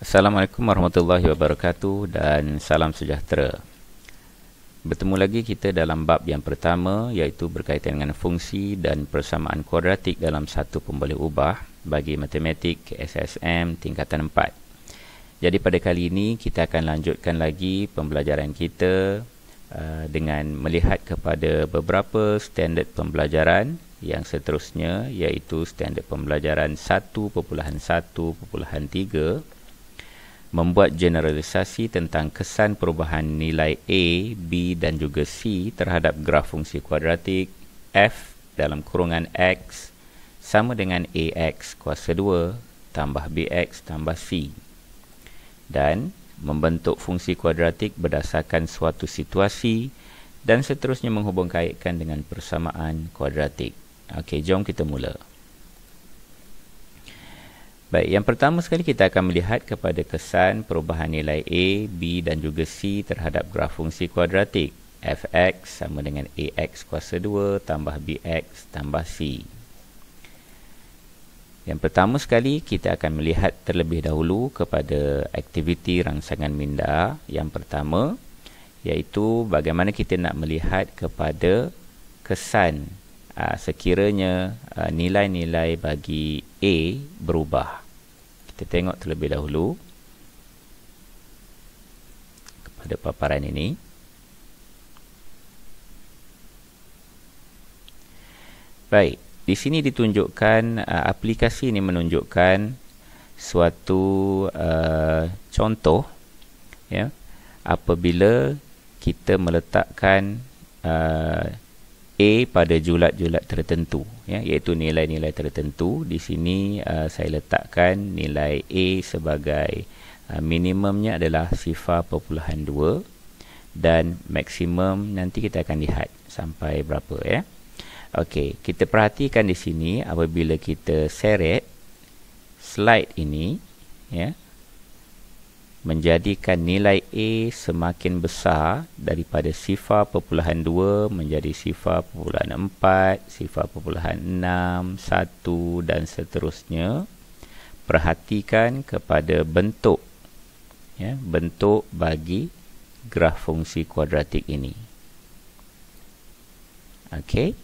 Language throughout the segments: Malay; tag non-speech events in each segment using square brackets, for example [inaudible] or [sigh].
Assalamualaikum warahmatullahi wabarakatuh dan salam sejahtera. Bertemu lagi kita dalam bab yang pertama iaitu berkaitan dengan fungsi dan persamaan kuadratik dalam satu pemboleh ubah bagi matematik SSM tingkatan 4. Jadi pada kali ini kita akan lanjutkan lagi pembelajaran kita uh, dengan melihat kepada beberapa standard pembelajaran yang seterusnya iaitu standard pembelajaran 1.1.3 membuat generalisasi tentang kesan perubahan nilai A, B dan juga C terhadap graf fungsi kuadratik F dalam kurungan X sama dengan AX kuasa 2 tambah BX tambah C dan membentuk fungsi kuadratik berdasarkan suatu situasi dan seterusnya menghubungkaitkan dengan persamaan kuadratik. Okey, jom kita mula. Baik, yang pertama sekali kita akan melihat kepada kesan perubahan nilai A, B dan juga C terhadap graf fungsi kuadratik. Fx sama dengan Ax kuasa 2 tambah Bx tambah C. Yang pertama sekali kita akan melihat terlebih dahulu kepada aktiviti rangsangan minda yang pertama iaitu bagaimana kita nak melihat kepada kesan uh, sekiranya uh, nilai-nilai bagi A berubah. Kita tengok terlebih dahulu kepada paparan ini. Baik, di sini ditunjukkan uh, aplikasi ini menunjukkan suatu uh, contoh ya apabila kita meletakkan uh, A pada julat-julat tertentu ya iaitu nilai-nilai tertentu di sini uh, saya letakkan nilai A sebagai uh, minimumnya adalah sifar perpuluhan 2 dan maksimum nanti kita akan lihat sampai berapa ya okey kita perhatikan di sini apabila kita seret slide ini ya menjadikan nilai A semakin besar daripada sifar perpuluhan 2 menjadi sifar perpuluhan 4, sifar perpuluhan 6, 1 dan seterusnya. Perhatikan kepada bentuk ya, bentuk bagi graf fungsi kuadratik ini. Okey.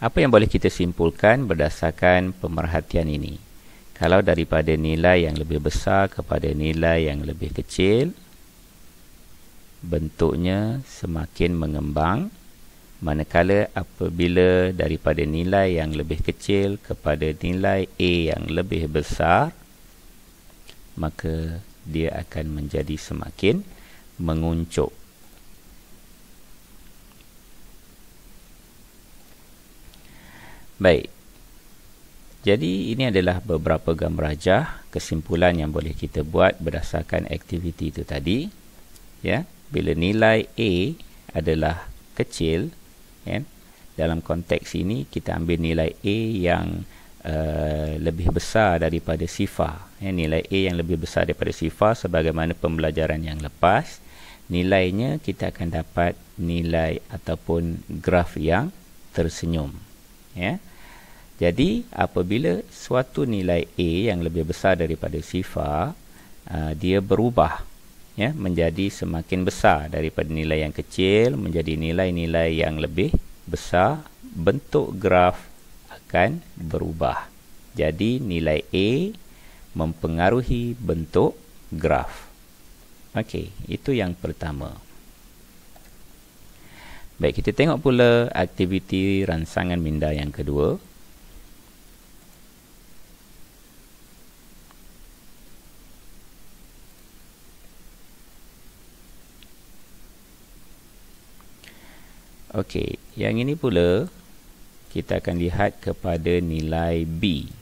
Apa yang boleh kita simpulkan berdasarkan pemerhatian ini? kalau daripada nilai yang lebih besar kepada nilai yang lebih kecil bentuknya semakin mengembang manakala apabila daripada nilai yang lebih kecil kepada nilai A yang lebih besar maka dia akan menjadi semakin menguncup baik jadi ini adalah beberapa gambar rajah kesimpulan yang boleh kita buat berdasarkan aktiviti itu tadi. Ya, bila nilai A adalah kecil, ya, dalam konteks ini kita ambil nilai A yang uh, lebih besar daripada sifar. Ya, nilai A yang lebih besar daripada sifar sebagaimana pembelajaran yang lepas, nilainya kita akan dapat nilai ataupun graf yang tersenyum. Ya. Yeah. Jadi apabila suatu nilai A yang lebih besar daripada sifar uh, dia berubah ya menjadi semakin besar daripada nilai yang kecil menjadi nilai-nilai yang lebih besar bentuk graf akan berubah. Jadi nilai A mempengaruhi bentuk graf. Okey, itu yang pertama. Baik, kita tengok pula aktiviti ransangan minda yang kedua. Okey, yang ini pula kita akan lihat kepada nilai B.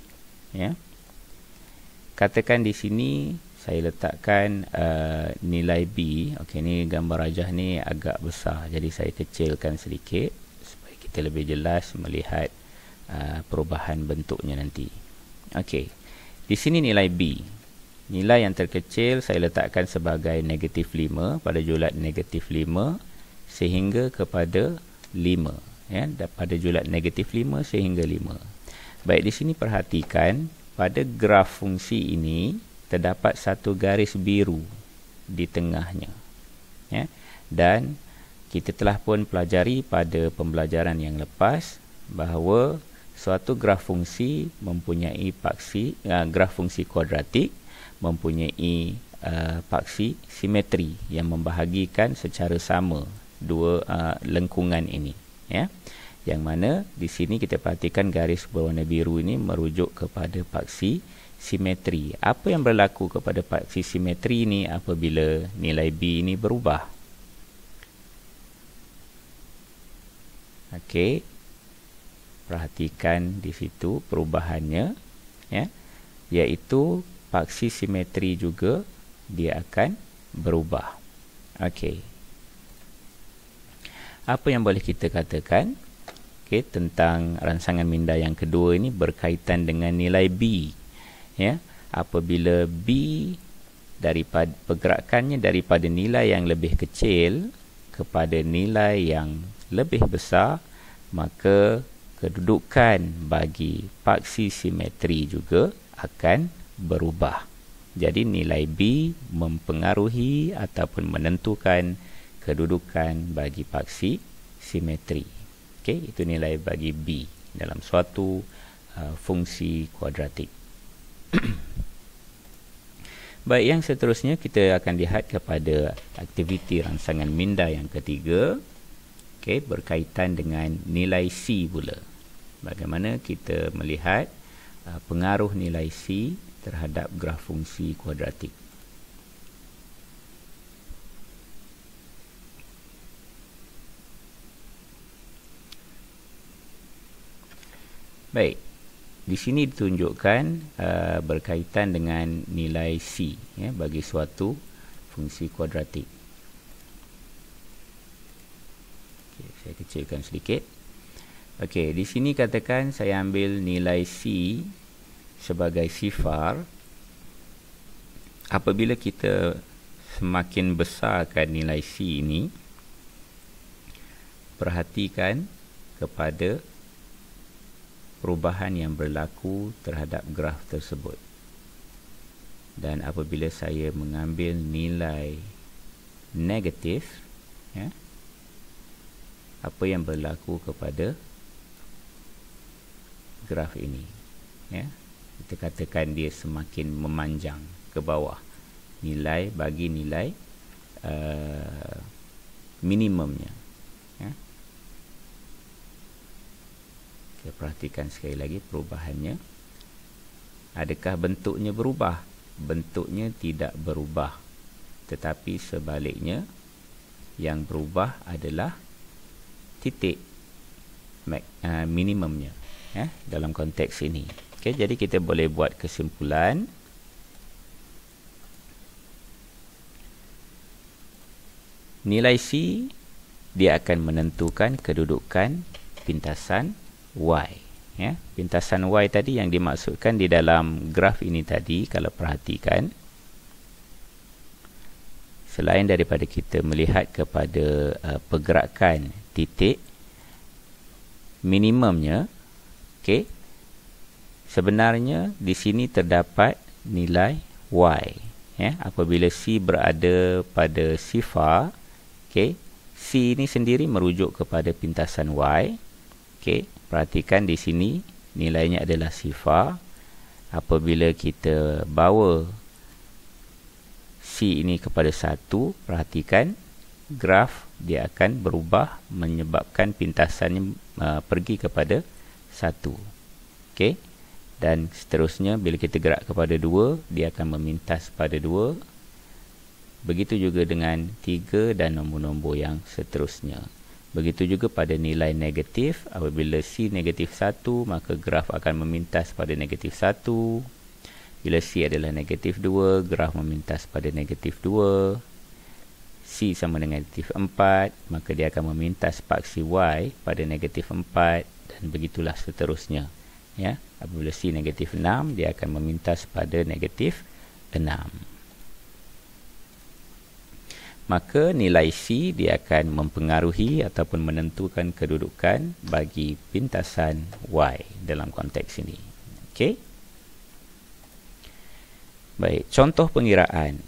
Ya. Katakan di sini saya letakkan uh, nilai B. Okey, ni gambar rajah ni agak besar. Jadi saya kecilkan sedikit supaya kita lebih jelas melihat uh, perubahan bentuknya nanti. Okey. Di sini nilai B. Nilai yang terkecil saya letakkan sebagai negatif 5 pada julat negatif 5 sehingga kepada 5 ya pada julat negatif 5 sehingga 5 baik di sini perhatikan pada graf fungsi ini terdapat satu garis biru di tengahnya ya dan kita telah pun pelajari pada pembelajaran yang lepas bahawa suatu graf fungsi mempunyai paksi uh, graf fungsi kuadratik mempunyai uh, paksi simetri yang membahagikan secara sama dua uh, lengkungan ini ya yang mana di sini kita perhatikan garis berwarna biru ini merujuk kepada paksi simetri apa yang berlaku kepada paksi simetri ini apabila nilai b ini berubah okey perhatikan di situ perubahannya ya iaitu paksi simetri juga dia akan berubah okey apa yang boleh kita katakan okay, tentang rangsangan minda yang kedua ini berkaitan dengan nilai B. Ya, apabila B daripada pergerakannya daripada nilai yang lebih kecil kepada nilai yang lebih besar maka kedudukan bagi paksi simetri juga akan berubah. Jadi nilai B mempengaruhi ataupun menentukan nilai kedudukan bagi paksi simetri. okay? itu nilai bagi B dalam suatu uh, fungsi kuadratik. [clears throat] Baik, yang seterusnya kita akan lihat kepada aktiviti rangsangan minda yang ketiga. okay? berkaitan dengan nilai C pula. Bagaimana kita melihat uh, pengaruh nilai C terhadap graf fungsi kuadratik. Baik. Di sini ditunjukkan uh, berkaitan dengan nilai C ya, bagi suatu fungsi kuadratik. Okay, saya kecilkan sedikit. Okey, di sini katakan saya ambil nilai C sebagai sifar. Apabila kita semakin besarkan nilai C ini, perhatikan kepada perubahan yang berlaku terhadap graf tersebut dan apabila saya mengambil nilai negatif ya, apa yang berlaku kepada graf ini ya, kita katakan dia semakin memanjang ke bawah nilai bagi nilai uh, minimumnya Okay, perhatikan sekali lagi perubahannya. Adakah bentuknya berubah? Bentuknya tidak berubah. Tetapi sebaliknya, yang berubah adalah titik eh, minimumnya eh, dalam konteks ini. Okay, jadi kita boleh buat kesimpulan. Nilai C dia akan menentukan kedudukan pintasan Y. Ya, pintasan Y tadi yang dimaksudkan di dalam graf ini tadi kalau perhatikan selain daripada kita melihat kepada uh, pergerakan titik minimumnya okay, sebenarnya di sini terdapat nilai y ya apabila c berada pada sifar okay, c ini sendiri merujuk kepada pintasan y Okey, perhatikan di sini nilainya adalah sifar. Apabila kita bawa C ini kepada satu, perhatikan graf dia akan berubah menyebabkan pintasannya uh, pergi kepada satu. Okey. Dan seterusnya bila kita gerak kepada dua, dia akan memintas pada dua. Begitu juga dengan tiga dan nombor-nombor yang seterusnya. Begitu juga pada nilai negatif, apabila C negatif 1, maka graf akan memintas pada negatif 1. Bila C adalah negatif 2, graf memintas pada negatif 2. C sama dengan negatif 4, maka dia akan memintas paksi Y pada negatif 4 dan begitulah seterusnya. Ya, apabila C negatif 6, dia akan memintas pada negatif 6 maka nilai fee dia akan mempengaruhi ataupun menentukan kedudukan bagi pintasan Y dalam konteks ini. Okey. Baik, contoh pengiraan.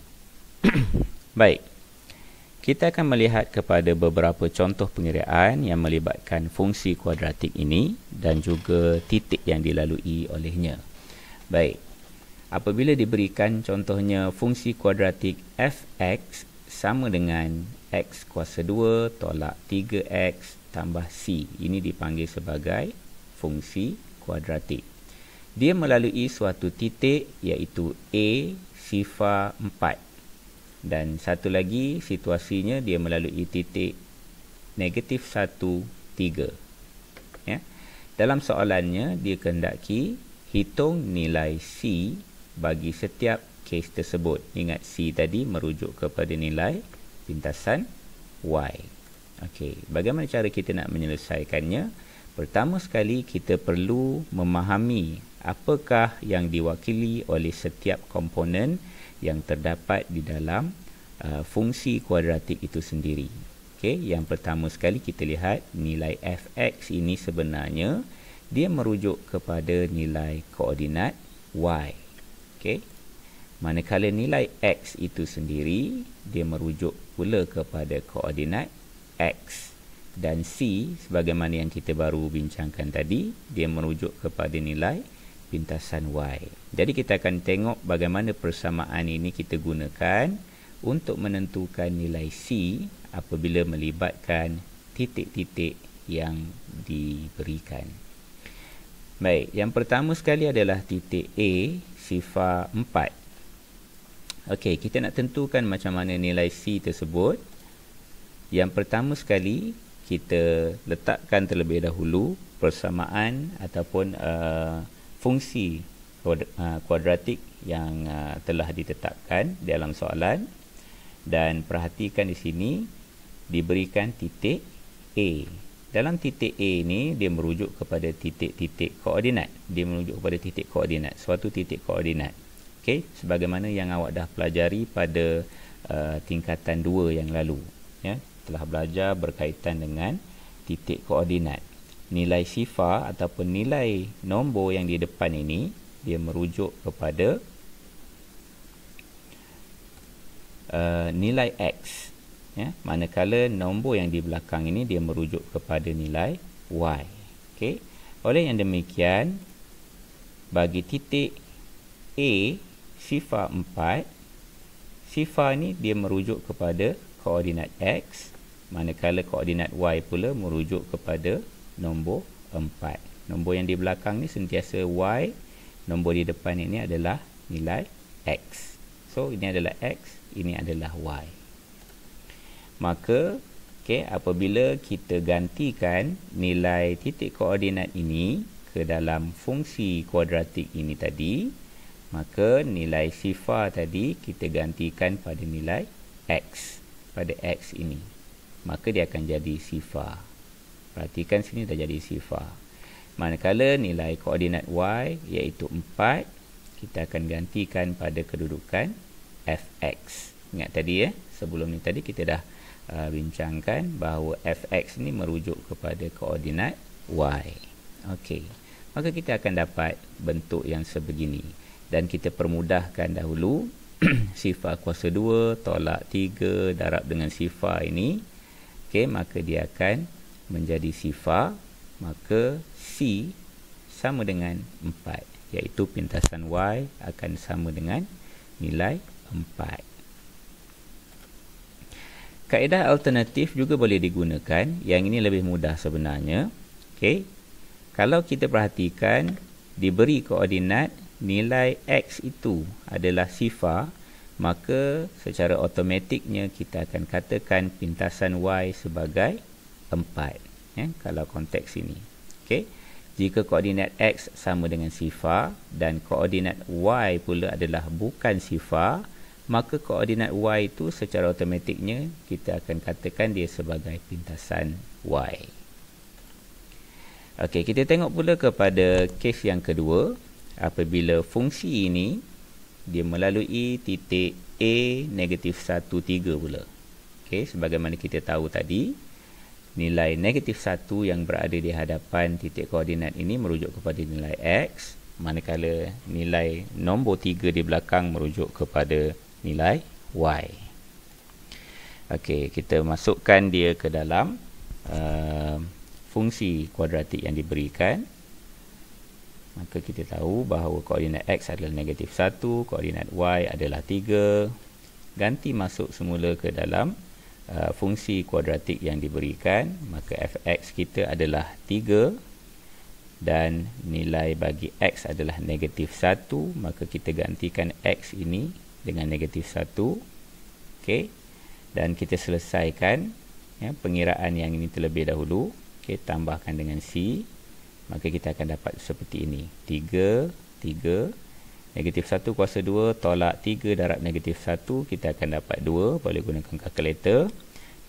[coughs] Baik. Kita akan melihat kepada beberapa contoh pengiraan yang melibatkan fungsi kuadratik ini dan juga titik yang dilalui olehnya. Baik. Apabila diberikan contohnya fungsi kuadratik fx sama dengan x kuasa 2 tolak 3x tambah c. Ini dipanggil sebagai fungsi kuadratik. Dia melalui suatu titik iaitu A sifar 4. Dan satu lagi situasinya dia melalui titik negatif 1, 3. Ya? Dalam soalannya dia kehendaki hitung nilai c bagi setiap kes tersebut. Ingat C tadi merujuk kepada nilai pintasan Y. Okey, bagaimana cara kita nak menyelesaikannya? Pertama sekali kita perlu memahami apakah yang diwakili oleh setiap komponen yang terdapat di dalam uh, fungsi kuadratik itu sendiri. Okey, yang pertama sekali kita lihat nilai fx ini sebenarnya dia merujuk kepada nilai koordinat y. Okey. Manakala nilai X itu sendiri, dia merujuk pula kepada koordinat X dan C sebagaimana yang kita baru bincangkan tadi, dia merujuk kepada nilai pintasan Y. Jadi kita akan tengok bagaimana persamaan ini kita gunakan untuk menentukan nilai C apabila melibatkan titik-titik yang diberikan. Baik, yang pertama sekali adalah titik A sifar Okey, kita nak tentukan macam mana nilai c tersebut. Yang pertama sekali, kita letakkan terlebih dahulu persamaan ataupun uh, fungsi uh, kuadratik yang uh, telah ditetapkan dalam soalan dan perhatikan di sini diberikan titik A. Dalam titik A ini dia merujuk kepada titik-titik koordinat. Dia merujuk kepada titik koordinat, suatu titik koordinat okey sebagaimana yang awak dah pelajari pada uh, tingkatan 2 yang lalu ya telah belajar berkaitan dengan titik koordinat nilai sifar ataupun nilai nombor yang di depan ini dia merujuk kepada uh, nilai x ya manakala nombor yang di belakang ini dia merujuk kepada nilai y okey oleh yang demikian bagi titik A sifar 4 sifar ni dia merujuk kepada koordinat x manakala koordinat y pula merujuk kepada nombor 4 nombor yang di belakang ni sentiasa y nombor di depan ini adalah nilai x so ini adalah x ini adalah y maka okey apabila kita gantikan nilai titik koordinat ini ke dalam fungsi kuadratik ini tadi maka nilai sifar tadi kita gantikan pada nilai x pada x ini maka dia akan jadi sifar perhatikan sini dah jadi sifar manakala nilai koordinat y iaitu 4 kita akan gantikan pada kedudukan fx ingat tadi ya sebelum ni tadi kita dah uh, bincangkan bahawa fx ni merujuk kepada koordinat y okey maka kita akan dapat bentuk yang sebegini dan kita permudahkan dahulu [clears throat] sifar kuasa 2 tolak 3 darab dengan sifar ini okay? maka dia akan menjadi sifar maka c sama dengan 4 iaitu pintasan y akan sama dengan nilai 4 Kaedah alternatif juga boleh digunakan. Yang ini lebih mudah sebenarnya. okay? Kalau kita perhatikan diberi koordinat nilai X itu adalah sifar maka secara automatiknya kita akan katakan pintasan Y sebagai 4 eh, ya, kalau konteks ini okay? jika koordinat X sama dengan sifar dan koordinat Y pula adalah bukan sifar maka koordinat Y itu secara automatiknya kita akan katakan dia sebagai pintasan Y Okey, kita tengok pula kepada kes yang kedua apabila fungsi ini dia melalui titik A negatif 1, 3 pula. Okey, sebagaimana kita tahu tadi, nilai negatif 1 yang berada di hadapan titik koordinat ini merujuk kepada nilai X, manakala nilai nombor 3 di belakang merujuk kepada nilai Y. Okey, kita masukkan dia ke dalam uh, fungsi kuadratik yang diberikan maka kita tahu bahawa koordinat x adalah negatif 1, koordinat y adalah 3. Ganti masuk semula ke dalam uh, fungsi kuadratik yang diberikan, maka fx kita adalah 3 dan nilai bagi x adalah negatif 1, maka kita gantikan x ini dengan negatif 1. okay? Dan kita selesaikan ya, pengiraan yang ini terlebih dahulu. Okay, tambahkan dengan c maka kita akan dapat seperti ini 3 3 negatif 1 kuasa 2 tolak 3 darab negatif 1 kita akan dapat 2 boleh gunakan kalkulator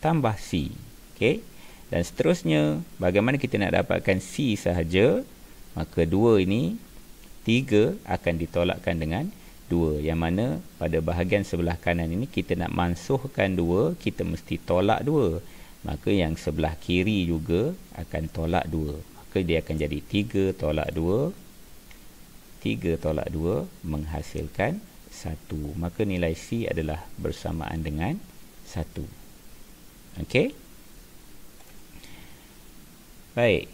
tambah C okay dan seterusnya bagaimana kita nak dapatkan C sahaja maka 2 ini 3 akan ditolakkan dengan 2 yang mana pada bahagian sebelah kanan ini kita nak mansuhkan 2 kita mesti tolak 2 maka yang sebelah kiri juga akan tolak 2 maka dia akan jadi 3 tolak 2 3 tolak 2 menghasilkan 1 maka nilai C adalah bersamaan dengan 1 ok baik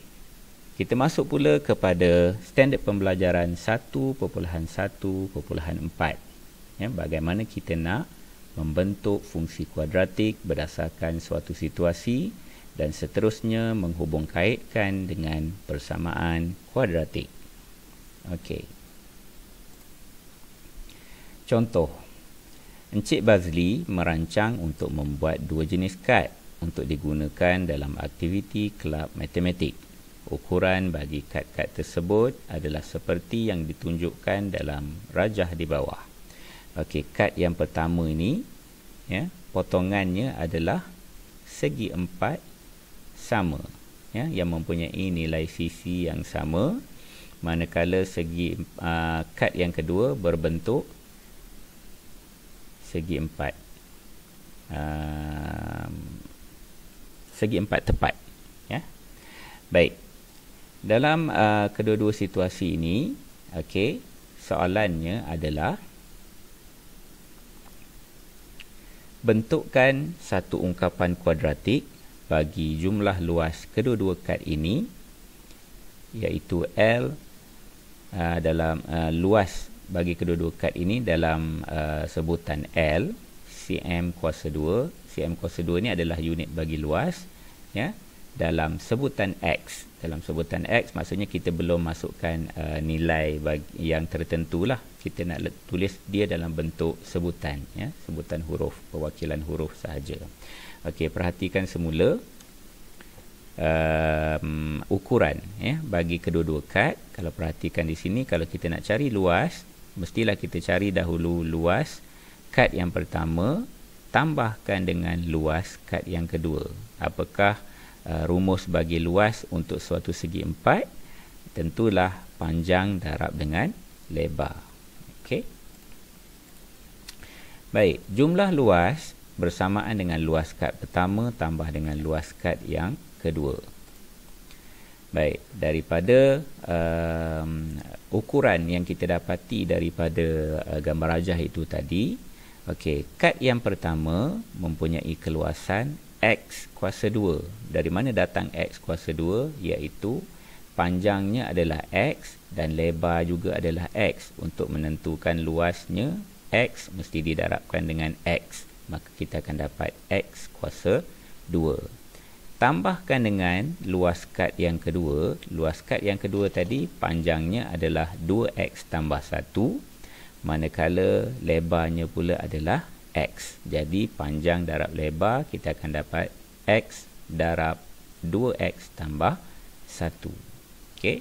kita masuk pula kepada standard pembelajaran 1.1.4 ya, bagaimana kita nak membentuk fungsi kuadratik berdasarkan suatu situasi dan seterusnya menghubungkaitkan dengan persamaan kuadratik. Okey. Contoh. Encik Bazli merancang untuk membuat dua jenis kad untuk digunakan dalam aktiviti kelab matematik. Ukuran bagi kad-kad tersebut adalah seperti yang ditunjukkan dalam rajah di bawah. Okey, kad yang pertama ini ya, potongannya adalah segi empat sama ya yang mempunyai nilai sisi yang sama manakala segi uh, kad yang kedua berbentuk segi empat uh, segi empat tepat ya baik dalam ah, kedua-dua situasi ini okay? soalannya adalah bentukkan satu ungkapan kuadratik bagi jumlah luas kedua-dua kad ini iaitu L uh, dalam uh, luas bagi kedua-dua kad ini dalam uh, sebutan L cm kuasa 2 cm kuasa 2 ini adalah unit bagi luas ya dalam sebutan x dalam sebutan x maksudnya kita belum masukkan uh, nilai bagi yang lah. kita nak tulis dia dalam bentuk sebutan ya sebutan huruf perwakilan huruf sahaja Okey, perhatikan semula um, ukuran ya bagi kedua-dua kad. Kalau perhatikan di sini kalau kita nak cari luas, mestilah kita cari dahulu luas kad yang pertama tambahkan dengan luas kad yang kedua. Apakah uh, rumus bagi luas untuk suatu segi empat? Tentulah panjang darab dengan lebar. Okey. Baik, jumlah luas bersamaan dengan luas kad pertama tambah dengan luas kad yang kedua. Baik, daripada um, ukuran yang kita dapati daripada uh, gambar rajah itu tadi, okey, kad yang pertama mempunyai keluasan x kuasa 2. Dari mana datang x kuasa 2 iaitu panjangnya adalah x dan lebar juga adalah x untuk menentukan luasnya x mesti didarabkan dengan x maka kita akan dapat x kuasa 2 tambahkan dengan luas kad yang kedua luas kad yang kedua tadi panjangnya adalah 2x tambah 1 manakala lebarnya pula adalah x jadi panjang darab lebar kita akan dapat x darab 2x tambah 1 Okay.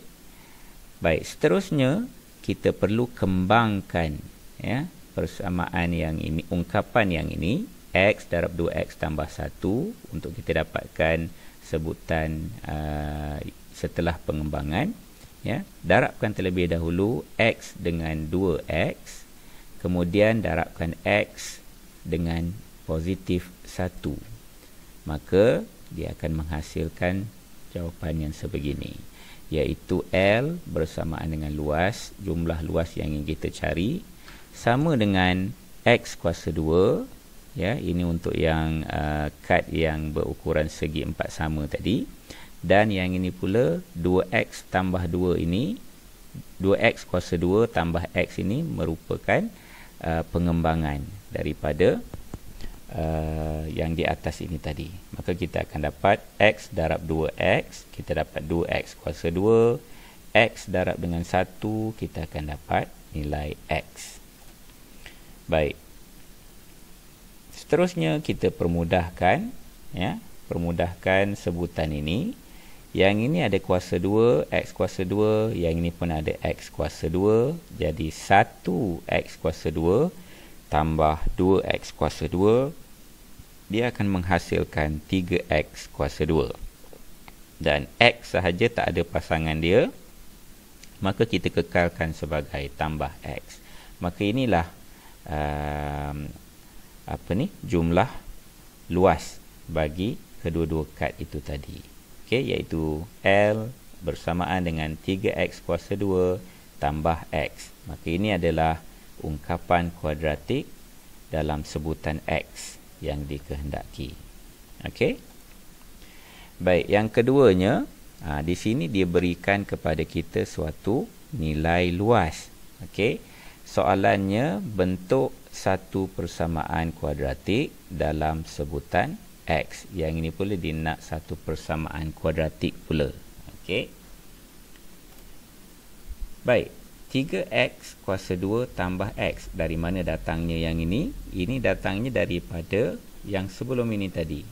baik seterusnya kita perlu kembangkan ya persamaan yang ini, ungkapan yang ini, x darab 2x tambah 1 untuk kita dapatkan sebutan uh, setelah pengembangan. Ya, darabkan terlebih dahulu x dengan 2x, kemudian darabkan x dengan positif 1. Maka dia akan menghasilkan jawapan yang sebegini iaitu L bersamaan dengan luas jumlah luas yang ingin kita cari sama dengan X kuasa 2 ya ini untuk yang uh, kad yang berukuran segi empat sama tadi dan yang ini pula 2X tambah 2 ini 2X kuasa 2 tambah X ini merupakan uh, pengembangan daripada uh, yang di atas ini tadi maka kita akan dapat X darab 2X kita dapat 2X kuasa 2 X darab dengan 1 kita akan dapat nilai X Baik. Seterusnya kita permudahkan ya, permudahkan sebutan ini. Yang ini ada kuasa 2, x kuasa 2, yang ini pun ada x kuasa 2. Jadi 1x kuasa 2 tambah 2x kuasa 2 dia akan menghasilkan 3x kuasa 2. Dan x sahaja tak ada pasangan dia. Maka kita kekalkan sebagai tambah x. Maka inilah uh, apa ni jumlah luas bagi kedua-dua kad itu tadi okey iaitu L bersamaan dengan 3x kuasa 2 tambah x maka ini adalah ungkapan kuadratik dalam sebutan x yang dikehendaki okey baik yang keduanya ah, di sini dia berikan kepada kita suatu nilai luas okey soalannya bentuk satu persamaan kuadratik dalam sebutan x yang ini pula dia nak satu persamaan kuadratik pula okey baik 3x kuasa 2 tambah x dari mana datangnya yang ini ini datangnya daripada yang sebelum ini tadi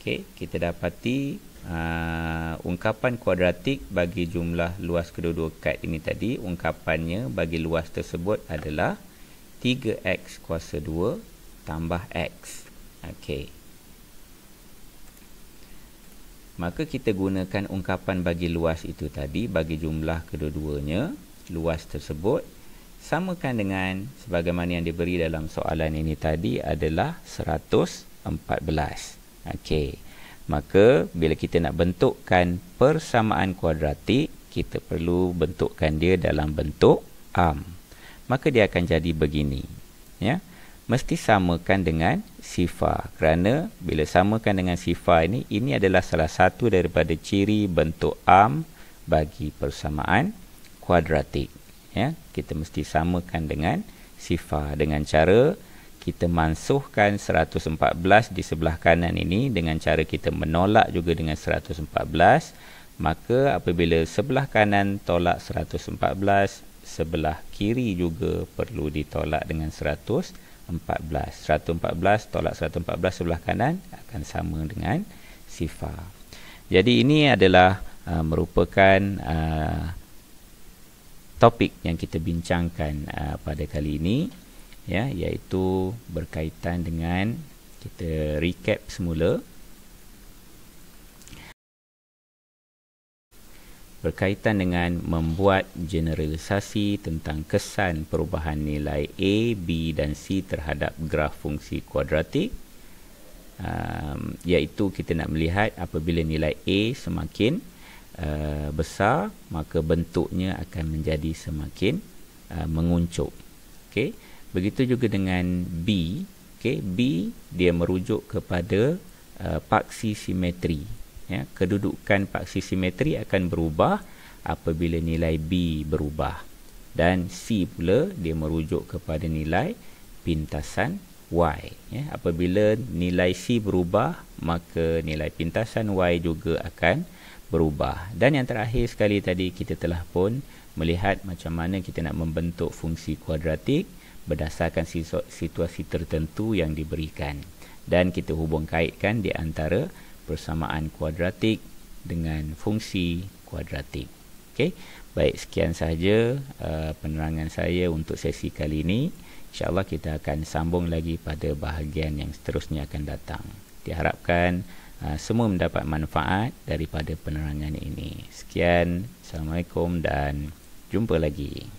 okey kita dapati uh, ungkapan kuadratik bagi jumlah luas kedua-dua kad ini tadi ungkapannya bagi luas tersebut adalah 3x kuasa 2 tambah x okey maka kita gunakan ungkapan bagi luas itu tadi bagi jumlah kedua-duanya luas tersebut samakan dengan sebagaimana yang diberi dalam soalan ini tadi adalah 114 okey maka bila kita nak bentukkan persamaan kuadratik kita perlu bentukkan dia dalam bentuk am maka dia akan jadi begini ya mesti samakan dengan sifar kerana bila samakan dengan sifar ini ini adalah salah satu daripada ciri bentuk am bagi persamaan kuadratik ya kita mesti samakan dengan sifar dengan cara kita mansuhkan 114 di sebelah kanan ini dengan cara kita menolak juga dengan 114 maka apabila sebelah kanan tolak 114 sebelah kiri juga perlu ditolak dengan 114 114 tolak 114 sebelah kanan akan sama dengan sifar jadi ini adalah uh, merupakan uh, topik yang kita bincangkan uh, pada kali ini ya iaitu berkaitan dengan kita recap semula berkaitan dengan membuat generalisasi tentang kesan perubahan nilai A, B dan C terhadap graf fungsi kuadratik um, iaitu kita nak melihat apabila nilai A semakin uh, besar maka bentuknya akan menjadi semakin uh, menguncup okay? Begitu juga dengan B. Okay, B dia merujuk kepada uh, paksi simetri. Ya, kedudukan paksi simetri akan berubah apabila nilai B berubah. Dan C pula dia merujuk kepada nilai pintasan Y. Ya, apabila nilai C berubah, maka nilai pintasan Y juga akan berubah. Dan yang terakhir sekali tadi kita telah pun melihat macam mana kita nak membentuk fungsi kuadratik berdasarkan situasi tertentu yang diberikan dan kita hubung kaitkan di antara persamaan kuadratik dengan fungsi kuadratik. Okey. Baik, sekian sahaja uh, penerangan saya untuk sesi kali ini. InsyaAllah kita akan sambung lagi pada bahagian yang seterusnya akan datang. Diharapkan uh, semua mendapat manfaat daripada penerangan ini. Sekian, Assalamualaikum dan jumpa lagi.